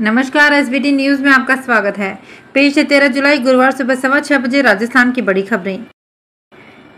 नमस्कार SBT news में आपका स्वागत है पेश है तेरह जुलाई गुरुवार सुबह सवा छह बजे राजस्थान की बड़ी खबरें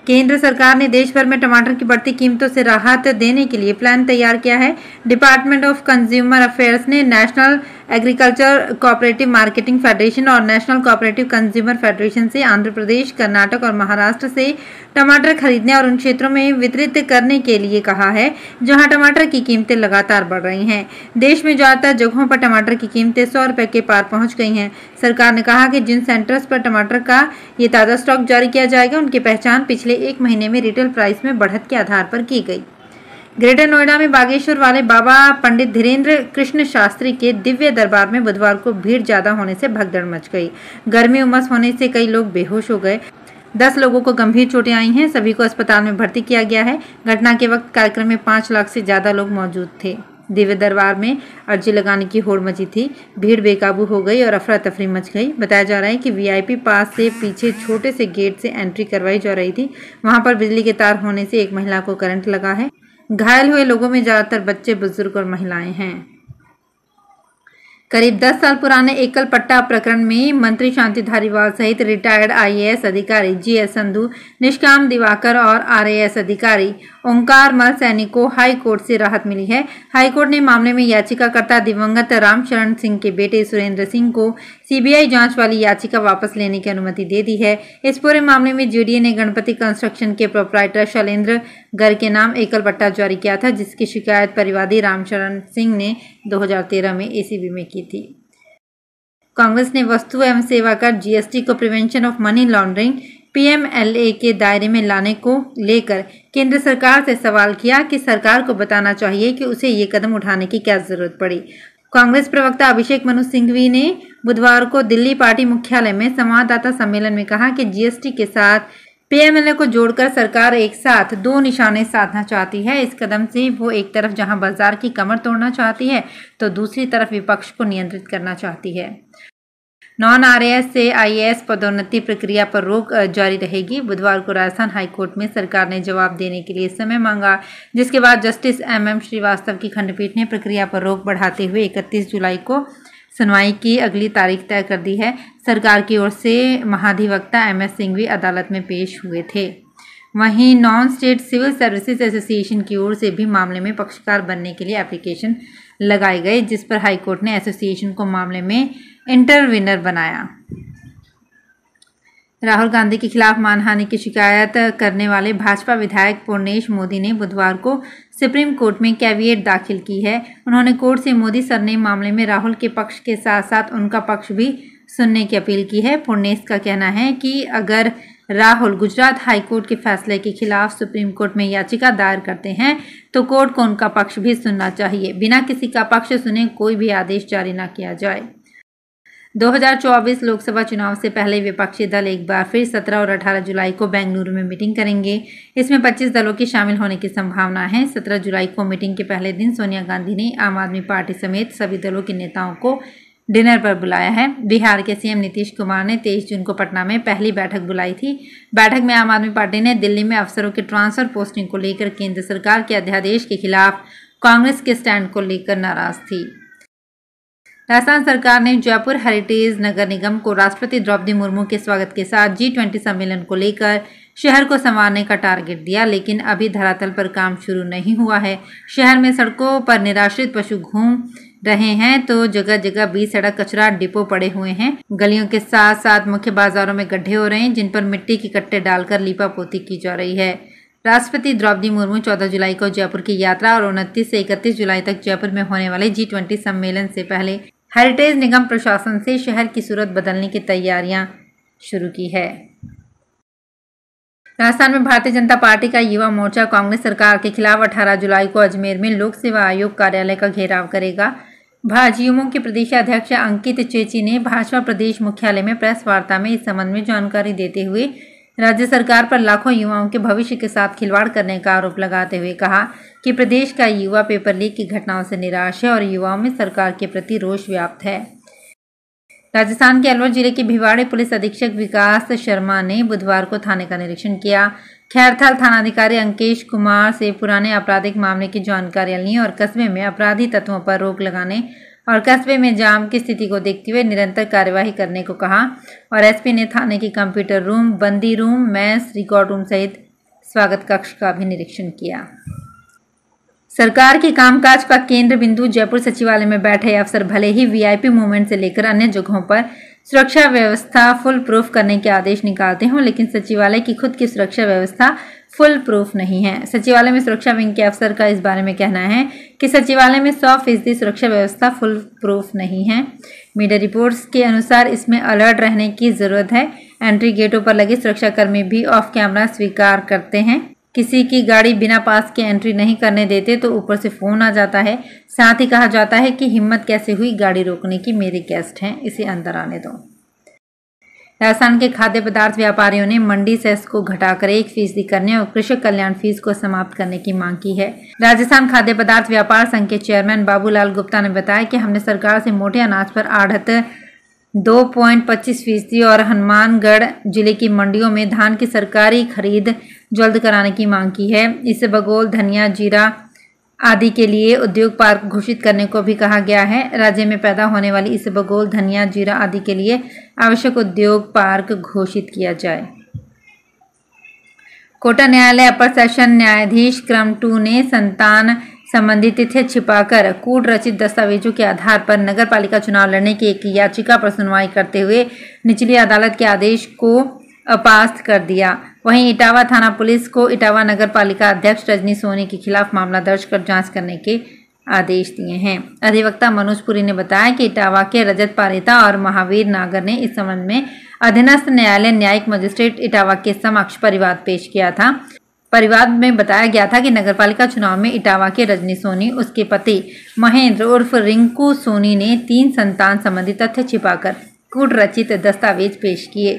केंद्र सरकार ने देश भर में टमाटर की बढ़ती कीमतों से राहत देने के लिए प्लान तैयार किया है डिपार्टमेंट ऑफ कंज्यूमर अफेयर्स ने national agriculture cooperative marketing federation और नेशनल कोऑपरेटिव कंज्यूमर फेडरेशन से आंध्र प्रदेश कर्नाटक और महाराष्ट्र से टमाटर खरीदने और उन क्षेत्रों में वितरित करने के लिए कहा है जहां टमाटर की कीमतें लगातार बढ़ रही हैं देश में ज़्यादातर जगहों पर टमाटर की कीमतें सौ रुपये के पार पहुँच गई हैं सरकार ने कहा कि जिन सेंटर्स पर टमाटर का ये ताज़ा स्टॉक जारी किया जाएगा उनकी पहचान पिछले एक महीने में रिटेल प्राइस में बढ़त के आधार पर की गई ग्रेटर नोएडा में बागेश्वर वाले बाबा पंडित धीरेन्द्र कृष्ण शास्त्री के दिव्य दरबार में बुधवार को भीड़ ज्यादा होने से भगदड़ मच गई गर्मी उमस होने से कई लोग बेहोश हो गए दस लोगों को गंभीर चोटें आई हैं सभी को अस्पताल में भर्ती किया गया है घटना के वक्त कार्यक्रम में पाँच लाख से ज़्यादा लोग मौजूद थे दिव्य दरबार में अर्जी लगाने की होड़ मची थी भीड़ बेकाबू हो गई और अफरा तफरी मच गई बताया जा रहा है कि वीआईपी पास से पीछे छोटे से गेट से एंट्री करवाई जा रही थी वहां पर बिजली के तार होने से एक महिला को करंट लगा है घायल हुए लोगों में ज़्यादातर बच्चे बुजुर्ग और महिलाएं हैं करीब 10 साल पुराने एकल पट्टा प्रकरण में मंत्री शांति धारीवाल सहित रिटायर्ड आईएएस अधिकारी जी एस संधु निष्काम दिवाकर और आरएएस अधिकारी ओंकार मल सैनी को हाई कोर्ट से राहत मिली है हाई कोर्ट ने मामले में याचिकाकर्ता दिवंगत रामशरण सिंह के बेटे सुरेंद्र सिंह को सीबीआई जांच वाली याचिका वापस लेने की अनुमति दे दी है इस पूरे मामले में जीडीए ने गणपति कंस्ट्रक्शन के प्रोपराइटर शैलेंद्र गर के नाम एकल पट्टा जारी किया था जिसकी शिकायत परिवादी रामशरण सिंह ने 2013 में एसीबी में की थी कांग्रेस ने वस्तु एवं सेवा कर जीएसटी को prevention of money laundering PMLA के दायरे में लाने को लेकर केंद्र सरकार से सवाल किया कि सरकार को बताना चाहिए कि उसे ये कदम उठाने की क्या जरूरत पड़ी कांग्रेस प्रवक्ता अभिषेक मनु सिंघवी ने बुधवार को दिल्ली पार्टी मुख्यालय में संवाददाता सम्मेलन में कहा कि जीएसटी के साथ पीएमएलए को जोड़कर सरकार एक साथ दो निशाने साधना चाहती है इस कदम से वो एक तरफ जहां बाजार की कमर तोड़ना चाहती है तो दूसरी तरफ विपक्ष को नियंत्रित करना चाहती है नॉन आरएएस से आईएएस पदोन्नति प्रक्रिया पर रोक जारी रहेगी बुधवार को राजस्थान हाईकोर्ट में सरकार ने जवाब देने के लिए समय मांगा जिसके बाद जस्टिस एमएम श्रीवास्तव की खंडपीठ ने प्रक्रिया पर रोक बढ़ाते हुए 31 जुलाई को सुनवाई की अगली तारीख तय कर दी है सरकार की ओर से महाधिवक्ता एम एस सिंह भी अदालत में पेश हुए थे वहीं non state civil services association की ओर से भी मामले में पक्षकार बनने के लिए एप्लीकेशन लगाए गए जिस पर हाईकोर्ट ने एसोसिएशन को मामले में इंटरविनर बनाया राहुल गांधी के खिलाफ मानहानि की शिकायत करने वाले भाजपा विधायक पूर्णेश मोदी ने बुधवार को सुप्रीम कोर्ट में कैविएट दाखिल की है उन्होंने कोर्ट से मोदी सरनेम मामले में राहुल के पक्ष के साथ साथ उनका पक्ष भी सुनने की अपील की है पूर्णेश का कहना है कि अगर राहुल गुजरात हाईकोर्ट के फैसले के खिलाफ सुप्रीम कोर्ट में याचिका दायर करते हैं तो कोर्ट को उनका पक्ष भी सुनना चाहिए बिना किसी का पक्ष सुने कोई भी आदेश जारी न किया जाए 2024 लोकसभा चुनाव से पहले विपक्षी दल एक बार फिर 17 और 18 जुलाई को बेंगलुरु में मीटिंग करेंगे इसमें 25 दलों के शामिल होने की संभावना है 17 जुलाई को मीटिंग के पहले दिन सोनिया गांधी ने आम आदमी पार्टी समेत सभी दलों के नेताओं को डिनर पर बुलाया है बिहार के सीएम नीतीश कुमार ने 23 जून को पटना में पहली बैठक बुलाई थी बैठक में आम आदमी पार्टी ने दिल्ली में अफसरों के ट्रांसफर पोस्टिंग को लेकर केंद्र सरकार के अध्यादेश के खिलाफ कांग्रेस के स्टैंड को लेकर नाराज थी राजस्थान सरकार ने जयपुर हेरिटेज नगर निगम को राष्ट्रपति द्रौपदी मुर्मू के स्वागत के साथ जी ट्वेंटी सम्मेलन को लेकर शहर को संवारने का टारगेट दिया लेकिन अभी धरातल पर काम शुरू नहीं हुआ है शहर में सड़कों पर निराश्रित पशु घूम रहे हैं तो जगह जगह बीस सड़क कचरा डिपो पड़े हुए हैं गलियों के साथ साथ मुख्य बाजारों में गड्ढे हो रहे हैं जिन पर मिट्टी के कट्टे डालकर लीपा पोती की जा रही है राष्ट्रपति द्रौपदी मुर्मू 14 जुलाई को जयपुर की यात्रा और उनतीस से 31 जुलाई तक जयपुर में होने वाले जी ट्वेंटी सम्मेलन से पहले हेरिटेज निगम प्रशासन से शहर की सूरत बदलने की तैयारियां शुरू की है राजस्थान में भारतीय जनता पार्टी का युवा मोर्चा कांग्रेस सरकार के खिलाफ अठारह जुलाई को अजमेर में लोक सेवा आयोग कार्यालय का घेराव करेगा भाजयुमो के प्रदेश अध्यक्ष अंकित चेची ने भाजपा प्रदेश मुख्यालय में प्रेस वार्ता में इस संबंध में जानकारी देते हुए राज्य सरकार पर लाखों युवाओं के भविष्य के साथ खिलवाड़ करने का आरोप लगाते हुए कहा कि प्रदेश का युवा पेपर लीक की घटनाओं से निराश है और युवाओं में सरकार के प्रति रोष व्याप्त है राजस्थान के अलवर जिले के भिवाड़ी पुलिस अधीक्षक विकास शर्मा ने बुधवार को थाने का निरीक्षण किया खैरथल थानाधिकारी अंकेश कुमार से पुराने आपराधिक मामले की जानकारी ली और कस्बे में अपराधी तत्वों पर रोक लगाने और कस्बे में जाम की स्थिति को देखते हुए निरंतर कार्यवाही करने को कहा और एसपी ने थाने की कंप्यूटर रूम बंदी रूम मैस रिकॉर्ड रूम सहित स्वागत कक्ष का भी निरीक्षण किया सरकार के कामकाज का केंद्र बिंदु जयपुर सचिवालय में बैठे अफसर भले ही वीआईपी मूवमेंट से लेकर अन्य जगहों पर सुरक्षा व्यवस्था फुल प्रूफ करने के आदेश निकालते हों लेकिन सचिवालय की खुद की सुरक्षा व्यवस्था फुल प्रूफ नहीं है सचिवालय में सुरक्षा विंग के अफसर का इस बारे में कहना है कि सचिवालय में सौ फीसदी सुरक्षा व्यवस्था फुल प्रूफ नहीं है मीडिया रिपोर्ट्स के अनुसार इसमें अलर्ट रहने की ज़रूरत है एंट्री गेटों पर लगे सुरक्षाकर्मी भी ऑफ कैमरा स्वीकार करते हैं किसी की गाड़ी बिना पास के एंट्री नहीं करने देते तो ऊपर से फ़ोन आ जाता है साथ ही कहा जाता है कि हिम्मत कैसे हुई गाड़ी रोकने की मेरे गेस्ट हैं इसे अंदर आने दो राजस्थान के खाद्य पदार्थ व्यापारियों ने मंडी सेस को घटाकर एक फीसदी करने और कृषक कल्याण फीस को समाप्त करने की मांग की है राजस्थान खाद्य पदार्थ व्यापार संघ के चेयरमैन बाबूलाल गुप्ता ने बताया कि हमने सरकार से मोटे अनाज पर आढ़त दो पॉइंट पच्चीस फीसदी और हनुमानगढ़ जिले की मंडियों में धान की सरकारी खरीद जल्द कराने की मांग की है इसे बगोल धनिया जीरा आदि के लिए उद्योग पार्क घोषित करने को भी कहा गया है राज्य में पैदा होने वाली इस बगोल धनिया जीरा आदि के लिए आवश्यक उद्योग पार्क घोषित किया जाए कोटा न्यायालय अपर सेशन न्यायाधीश क्रम टू ने संतान संबंधी तिथि छिपाकर कूट रचित दस्तावेजों के आधार पर नगर पालिका चुनाव लड़ने की एक याचिका पर सुनवाई करते हुए निचली अदालत के आदेश को अपास्त कर दिया वहीं इटावा थाना पुलिस को इटावा नगर पालिका अध्यक्ष रजनी सोनी के खिलाफ मामला दर्ज कर जांच करने के आदेश दिए हैं अधिवक्ता मनोज पुरी ने बताया कि इटावा के रजत पारेता और महावीर नागर ने इस संबंध में अधीनस्थ न्यायालय न्यायिक मजिस्ट्रेट इटावा के समक्ष परिवाद पेश किया था परिवाद में बताया गया था कि नगरपालिका चुनाव में इटावा के रजनी सोनी उसके पति महेंद्र उर्फ रिंकू सोनी ने तीन संतान संबंधी तथ्य छिपाकर कूट रचित दस्तावेज पेश किए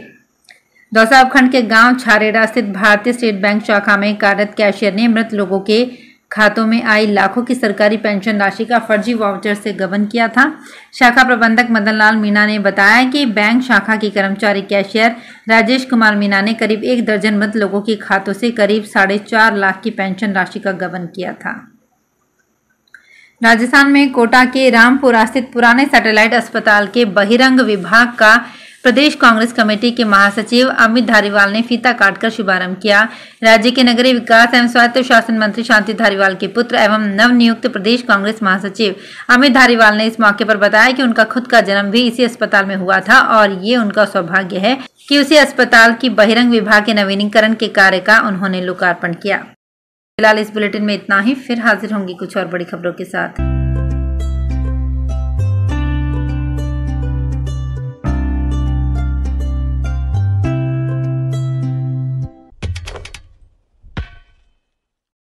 दौसा उपखंड के गांव छारेड़ा स्थित भारतीय स्टेट बैंक शाखा में कार्यरत कैशियर ने मृत लोगों के खातों में आई लाखों की सरकारी पेंशन राशि का फर्जी वाउचर से गबन किया था शाखा प्रबंधक मदनलाल मीणा ने बताया कि बैंक शाखा के कर्मचारी कैशियर राजेश कुमार मीणा ने करीब एक दर्जन मृत लोगों के खातों से करीब साढ़े चार लाख की पेंशन राशि का गबन किया था राजस्थान में कोटा के रामपुरा स्थित पुराने सैटेलाइट अस्पताल के बहिरंग विभाग का प्रदेश कांग्रेस कमेटी के महासचिव अमित धारीवाल ने फीता काटकर शुभारंभ किया राज्य के नगरीय विकास एवं स्वायत्त शासन मंत्री शांति धारीवाल के पुत्र एवं नवनियुक्त प्रदेश कांग्रेस महासचिव अमित धारीवाल ने इस मौके पर बताया कि उनका खुद का जन्म भी इसी अस्पताल में हुआ था और ये उनका सौभाग्य है कि उसी अस्पताल की बहिरंग विभाग के नवीनीकरण के कार्य का उन्होंने लोकार्पण किया फिलहाल इस बुलेटिन में इतना ही फिर हाजिर होंगी कुछ और बड़ी खबरों के साथ